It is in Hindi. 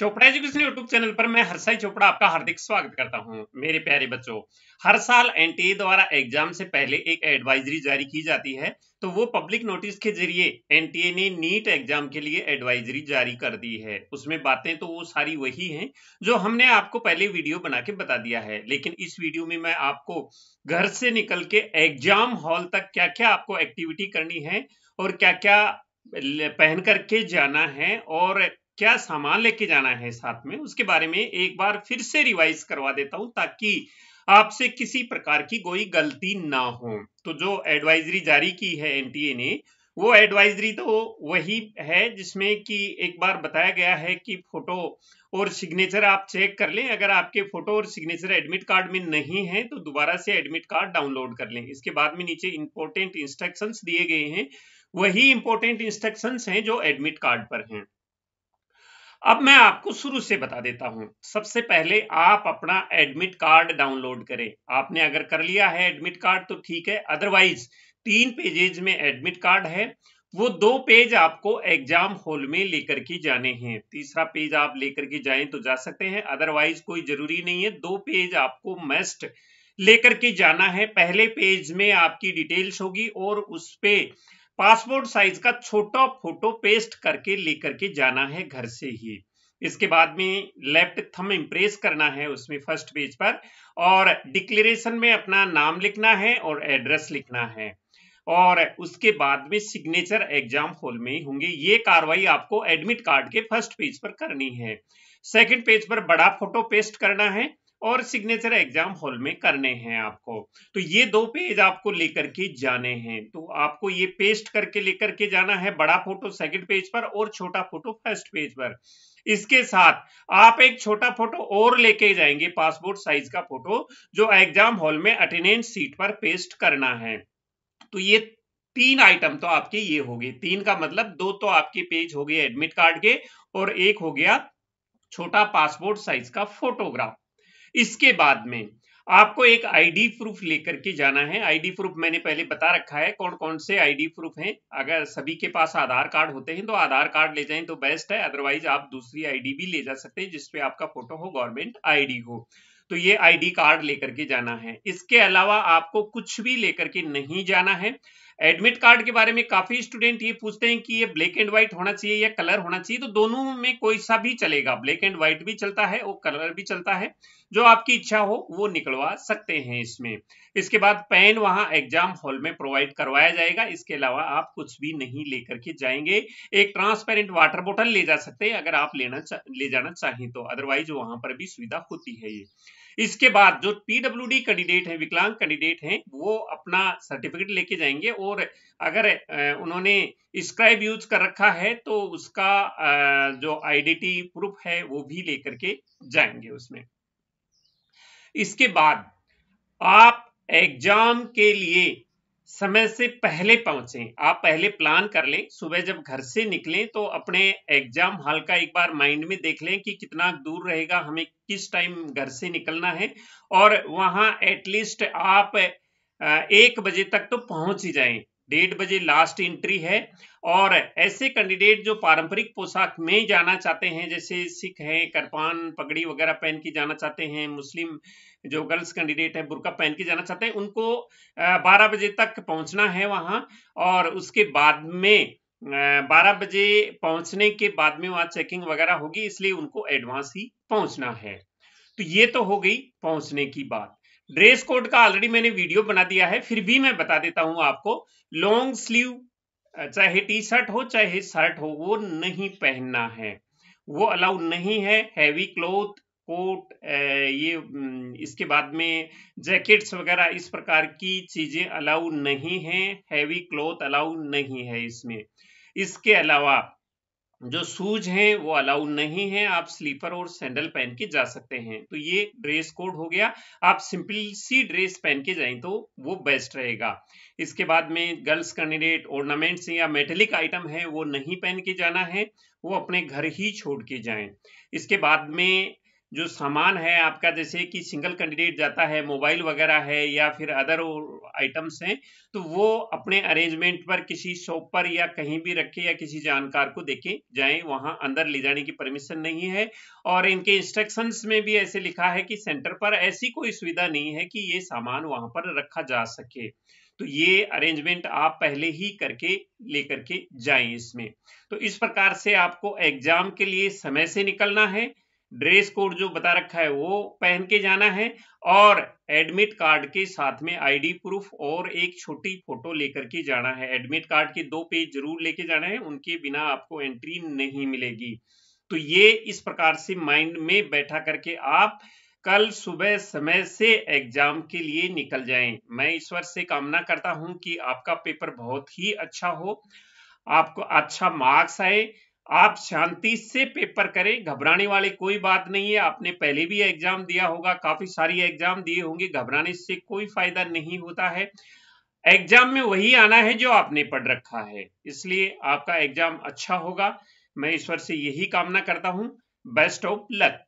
चोपड़ा एजुकेशन यूट्यूब चैनल पर मैं हर्षाई चोपड़ा आपका हार्दिक स्वागत करता हूं मेरे प्यारे बच्चों हर साल एनटीए द्वारा एग्जाम से पहले एक एडवाइजरी जारी की जाती है तो वो पब्लिक नोटिस के जरिए एनटीए ने नीट एग्जाम के लिए एडवाइजरी जारी कर दी है उसमें बातें तो वो सारी वही हैं जो हमने आपको पहले वीडियो बना के बता दिया है लेकिन इस वीडियो में मैं आपको घर से निकल के एग्जाम हॉल तक क्या क्या आपको एक्टिविटी करनी है और क्या क्या पहन करके जाना है और क्या सामान लेके जाना है साथ में उसके बारे में एक बार फिर से रिवाइज करवा देता हूं ताकि आपसे किसी प्रकार की कोई गलती ना हो तो जो एडवाइजरी जारी की है एनटीए ने वो एडवाइजरी तो वही है जिसमें कि एक बार बताया गया है कि फोटो और सिग्नेचर आप चेक कर लें अगर आपके फोटो और सिग्नेचर एडमिट कार्ड में नहीं है तो दोबारा से एडमिट कार्ड डाउनलोड कर लें इसके बाद में नीचे इंपॉर्टेंट इंस्ट्रक्शंस दिए गए हैं वही इंपॉर्टेंट इंस्ट्रक्शंस हैं जो एडमिट कार्ड पर हैं अब मैं आपको शुरू से बता देता हूं सबसे पहले आप अपना एडमिट कार्ड डाउनलोड करें आपने अगर कर लिया है एडमिट कार्ड तो ठीक है अदरवाइज तीन पेजेज में एडमिट कार्ड है वो दो पेज आपको एग्जाम हॉल में लेकर के जाने हैं तीसरा पेज आप लेकर के जाएं तो जा सकते हैं अदरवाइज कोई जरूरी नहीं है दो पेज आपको मस्ट लेकर के जाना है पहले पेज में आपकी डिटेल्स होगी और उस पे पासपोर्ट साइज का छोटा फोटो पेस्ट करके लेकर के जाना है घर से ही इसके बाद में लेफ्ट थम इम्प्रेस करना है उसमें फर्स्ट पेज पर और डिक्लेरेशन में अपना नाम लिखना है और एड्रेस लिखना है और उसके बाद में सिग्नेचर एग्जाम हॉल में ही होंगे ये कार्रवाई आपको एडमिट कार्ड के फर्स्ट पेज पर करनी है सेकंड पेज पर बड़ा फोटो पेस्ट करना है और सिग्नेचर एग्जाम हॉल में करने हैं आपको तो ये दो पेज आपको लेकर के जाने हैं तो आपको ये पेस्ट करके लेकर के जाना है बड़ा फोटो सेकंड पेज पर और छोटा फोटो फर्स्ट पेज पर इसके साथ आप एक छोटा फोटो और लेके जाएंगे पासपोर्ट साइज का फोटो जो एग्जाम हॉल में अटेंडेंस सीट पर पेस्ट करना है तो ये तीन आइटम तो आपके ये हो गए तीन का मतलब दो तो आपके पेज हो गए एडमिट कार्ड के और एक हो गया छोटा पासपोर्ट साइज का फोटोग्राफ इसके बाद में आपको एक आईडी प्रूफ लेकर के जाना है आईडी प्रूफ मैंने पहले बता रखा है कौन कौन से आईडी प्रूफ हैं अगर सभी के पास आधार कार्ड होते हैं तो आधार कार्ड ले जाएं तो बेस्ट है अदरवाइज आप दूसरी आईडी भी ले जा सकते हैं जिसपे आपका फोटो हो गवर्नमेंट आईडी हो तो ये आईडी कार्ड लेकर के जाना है इसके अलावा आपको कुछ भी लेकर के नहीं जाना है एडमिट कार्ड के बारे में काफी स्टूडेंट ये पूछते हैं कि ये ब्लैक एंड व्हाइट होना चाहिए या कलर होना चाहिए तो दोनों में कोई सा भी चलेगा ब्लैक एंड व्हाइट भी चलता है और कलर भी चलता है जो आपकी इच्छा हो वो निकलवा सकते हैं इसमें इसके बाद पेन वहां एग्जाम हॉल में प्रोवाइड करवाया जाएगा इसके अलावा आप कुछ भी नहीं लेकर के जाएंगे एक ट्रांसपेरेंट वाटर बोटल ले जा सकते हैं अगर आप लेना ले जाना चाहें तो अदरवाइज वहां पर भी सुविधा होती है ये इसके बाद जो पीडब्ल्यू कैंडिडेट है विकलांग कैंडिडेट है वो अपना सर्टिफिकेट लेके जाएंगे और और अगर उन्होंने स्क्राइब यूज कर रखा है तो उसका जो आइडेंटिटी प्रूफ है वो भी लेकर के जाएंगे उसमें इसके बाद आप एग्जाम के लिए समय से पहले पहुंचे आप पहले प्लान कर लें सुबह जब घर से निकलें तो अपने एग्जाम हॉल का एक बार माइंड में देख लें कि कितना दूर रहेगा हमें किस टाइम घर से निकलना है और वहां एटलीस्ट आप एक बजे तक तो पहुंच ही जाएं डेढ़ बजे लास्ट एंट्री है और ऐसे कैंडिडेट जो पारंपरिक पोशाक में जाना चाहते हैं जैसे सिख हैं करपान पगड़ी वगैरह पहन के जाना चाहते हैं मुस्लिम जो गर्ल्स कैंडिडेट है बुरका पहन के जाना चाहते हैं उनको 12 बजे तक पहुंचना है वहां और उसके बाद में 12 बजे पहुंचने के बाद में वहां चेकिंग वगैरह होगी इसलिए उनको एडवांस ही पहुंचना है तो ये तो हो गई पहुंचने की बात ड्रेस कोड का ऑलरेडी मैंने वीडियो बना दिया है फिर भी मैं बता देता हूं आपको लॉन्ग स्लीव चाहे टी शर्ट हो चाहे शर्ट हो वो नहीं पहनना है वो अलाउ नहीं है हैवी क्लोथ कोट ये इसके बाद में जैकेट्स वगैरह इस प्रकार की चीज़ें अलाउ नहीं है हैवी क्लोथ अलाउ नहीं है इसमें इसके अलावा जो शूज हैं वो अलाउड नहीं है आप स्लीपर और सैंडल पहन के जा सकते हैं तो ये ड्रेस कोड हो गया आप सिंपल सी ड्रेस पहन के जाएं तो वो बेस्ट रहेगा इसके बाद में गर्ल्स कैंडिडेट ऑर्नामेंट्स या मेटेलिक आइटम है वो नहीं पहन के जाना है वो अपने घर ही छोड़ के जाएं इसके बाद में जो सामान है आपका जैसे कि सिंगल कैंडिडेट जाता है मोबाइल वगैरह है या फिर अदर आइटम्स हैं तो वो अपने अरेंजमेंट पर किसी शॉप पर या कहीं भी रखे या किसी जानकार को देके जाए वहां अंदर ले जाने की परमिशन नहीं है और इनके इंस्ट्रक्शंस में भी ऐसे लिखा है कि सेंटर पर ऐसी कोई सुविधा नहीं है कि ये सामान वहां पर रखा जा सके तो ये अरेंजमेंट आप पहले ही करके लेकर के जाए इसमें तो इस प्रकार से आपको एग्जाम के लिए समय से निकलना है ड्रेस कोड जो बता रखा है वो पहन के जाना है और एडमिट कार्ड के साथ में आईडी प्रूफ और एक छोटी फोटो लेकर के जाना है एडमिट कार्ड के दो पेज जरूर लेके जाना है उनके बिना आपको एंट्री नहीं मिलेगी तो ये इस प्रकार से माइंड में बैठा करके आप कल सुबह समय से एग्जाम के लिए निकल जाएं मैं ईश्वर से कामना करता हूं कि आपका पेपर बहुत ही अच्छा हो आपको अच्छा मार्क्स आए आप शांति से पेपर करें घबराने वाली कोई बात नहीं है आपने पहले भी एग्जाम दिया होगा काफी सारी एग्जाम दिए होंगे घबराने से कोई फायदा नहीं होता है एग्जाम में वही आना है जो आपने पढ़ रखा है इसलिए आपका एग्जाम अच्छा होगा मैं ईश्वर से यही कामना करता हूं बेस्ट ऑफ लक